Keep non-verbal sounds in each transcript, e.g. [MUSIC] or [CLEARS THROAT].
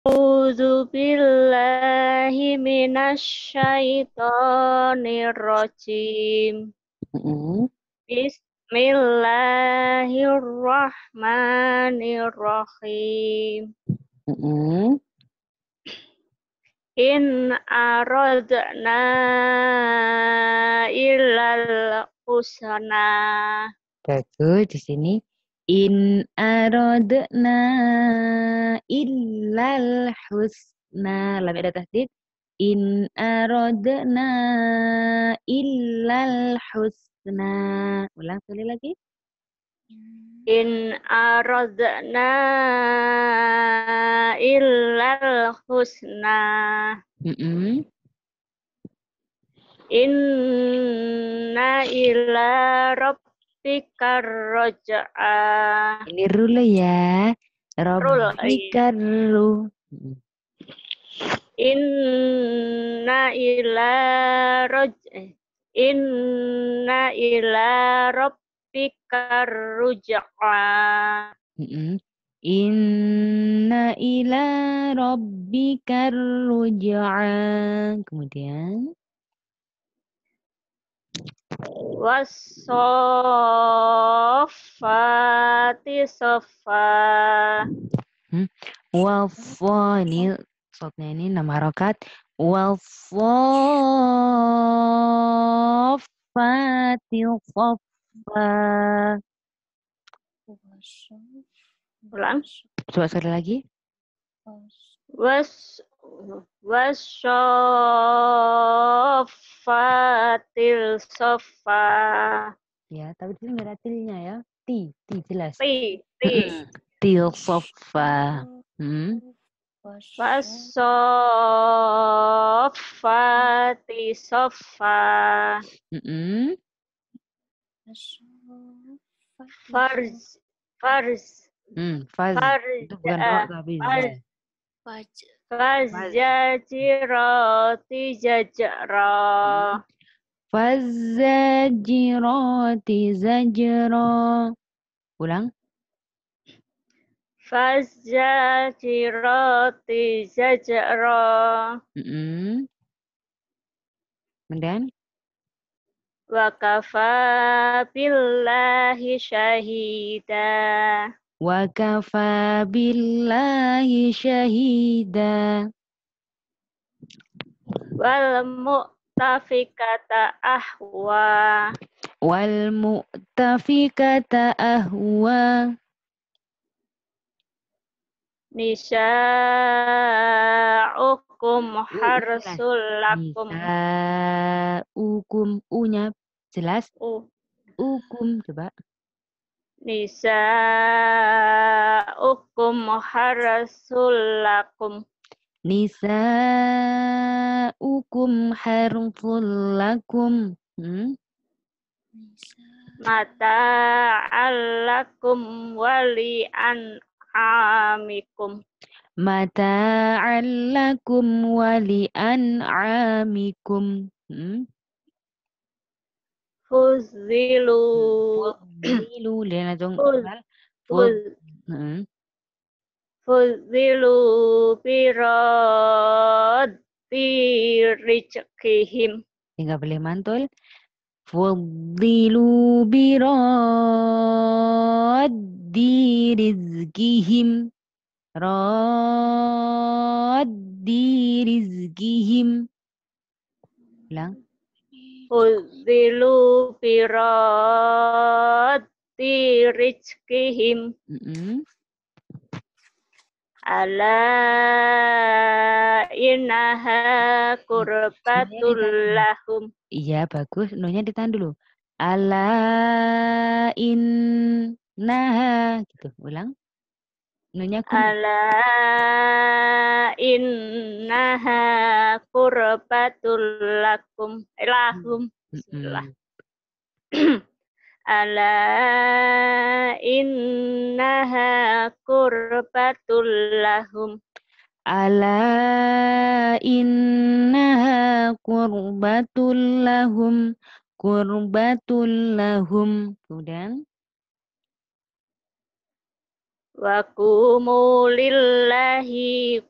أعوذ بالله من الشيطان الرجيم بسم الله الرحمن الرحيم إن Bagus di sini In aradna illal husna. Lam ada tahdid. In aradna illal husna. Ulang sekali lagi. In aradna illal husna. Mm -mm. Inna ila rabb Robika roja'a. Ini rule ya. Robika ru. Inna ila roj eh, Inna ila rabbika ruj'a. Inna ila rabbika ruj'a. Kemudian wasofati sofa hmm? wafo ini sotnya ini nama harokat wafati sofa ulang coba sekali lagi was wasofatil sofa. Ya, tapi di sini nggak ada tilnya ya. Ti, ti jelas. Ti, ti. [CLEARS THROAT] til sofa. Hmm. Wasofati sofa. Mm -hmm. Farz. Farz. Hmm, farz. farz. Itu bukan eh, roh tapi. Farz. Farz. Ya. Fazajirati zajra. Ulang. Fazajirati zajra. Mm -hmm. Kemudian? Wa kafa billahi syahida wa kafa billahi syahida wal muttafiqata ahwa wal muttafiqata ahwa nisa'ukum harsul lakum nisa'ukum unya jelas ukum coba Nisa'ukum harasul harusulakum. Nisa ukum lakum. Hmm? Mata alakum wali an amikum. Mata alakum wali an amikum. Hmm? Fuzilu. Fuzilu. Lihat dong. Fuz. Mm-hmm. Fuzilu pirad rizqihim. Enggak boleh mantul. Fuzilu birad dirizkihim, Rad rizqihim. Bilang. Uzilu firati rizkihim. Ala inaha kurbatul lahum. Iya, bagus. nunya ditahan dulu. Ala inaha Gitu, ulang. Nunya kun. Ala inaha qurbatul lakum eh, lahum hmm. Hmm. [CLEARS THROAT] ala innaha qurbatul lahum ala innaha qurbatul lahum qurbatul lahum kemudian wa qumulillahi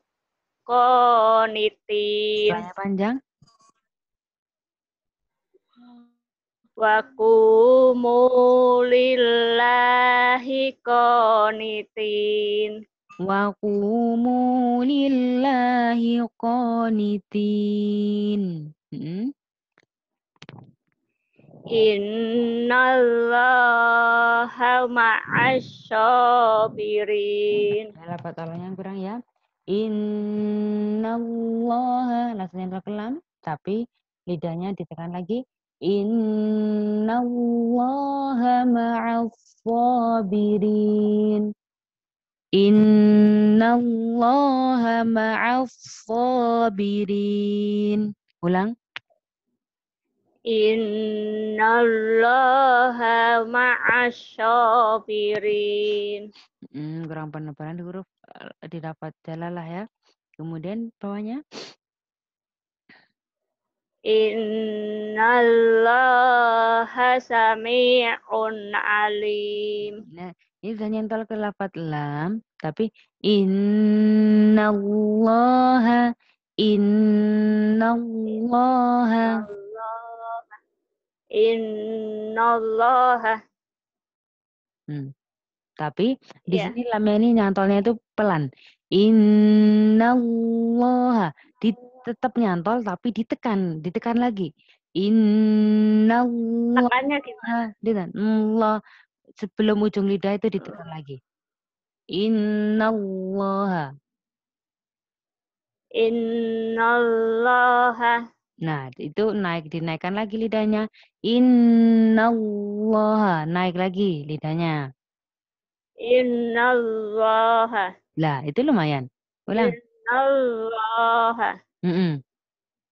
Konitin. Setelahnya panjang. Wa kumulillahi konitin. Wa kumulillahi konitin. qanitin. Hmm. Innallaha ma'asyabirin. Ada yang kurang ya innallaha nasnya berkelam, tapi lidahnya ditekan lagi innallaha ma'as sabirin innallaha ma'as sabirin ulang Innallaha ma'as sabirin hmm kurang penebalan huruf, di eh, didapat jalalah ya. Kemudian bawahnya? Innallaha sami'un alim. Nah, ini sudah nyentol ke lafat lam, tapi innallaha. Innallaha. Innallaha. Hmm. Tapi di yeah. sini lamnya ini nyantolnya itu pelan. Innallaha di tetap nyantol tapi ditekan, ditekan lagi. Innallaha tekannya Allah sebelum ujung lidah itu ditekan lagi. Innallaha Innallaha. Nah, itu naik dinaikkan lagi lidahnya. Innallaha, naik lagi lidahnya. Innallaha. Lah, itu lumayan. Ulang. Innallaha. Mm -mm.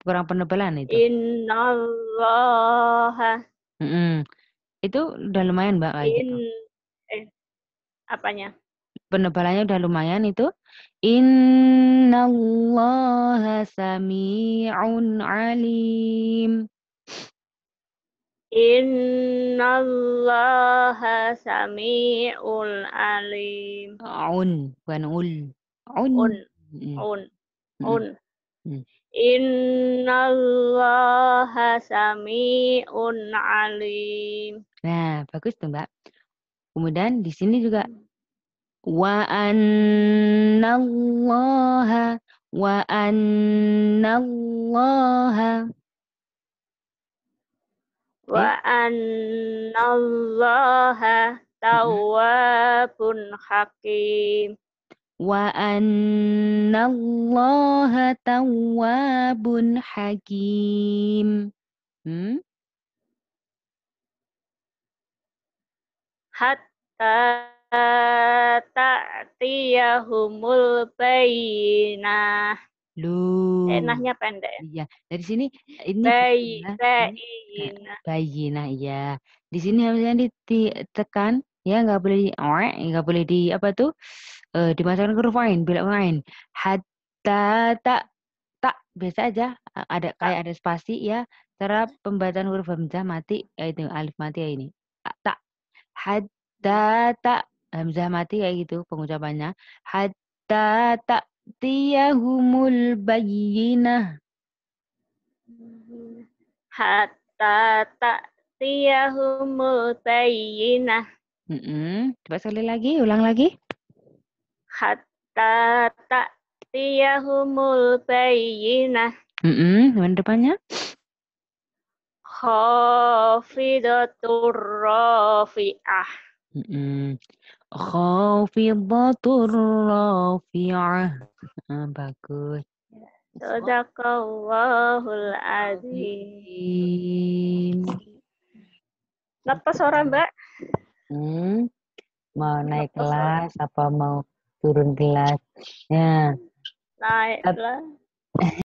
Kurang penebalan itu. Innallaha. Mm -mm. Itu udah lumayan, Mbak. Kayak gitu. In... gitu. Eh, apanya? Penebalannya udah lumayan itu. Innallaha sami'un alim. Inna Allah sami'ul alim. Un, bukan ul. Un. Un. Un. Un. Mm. Inna Allah sami'un alim. Nah, bagus tuh, Mbak. Kemudian di sini juga wa annallaha wa annallaha Hmm? wa annallaha tawwabun hakim wa annallaha tawwabun hakim hmm? hatta ta'tiyahumul bayinah Lu. Enaknya pendek. Iya. Dari sini ini bayi, bayi. bayi nah iya. Di sini harusnya ditekan ya nggak boleh di nggak boleh di apa tuh uh, dimasukkan ke huruf lain bilang lain hatta tak tak biasa aja ada kayak ada spasi ya cara pembacaan huruf hamzah mati ya itu alif mati ya ini tak hatta tak hamzah mati kayak gitu pengucapannya hatta tak ta'tiyahumul bayyinah hatta ta'tiyahumul bayyinah mm -hmm. coba sekali lagi ulang lagi hatta ta'tiyahumul bayyinah mm -hmm. Yang depannya khafidatur rafi'ah khafidatur rafi'ah. Ah, bagus. Sadaqallahul azim. Apa suara Mbak? Hmm, mau naik kelas apa mau turun kelas? Ya. Naik kelas.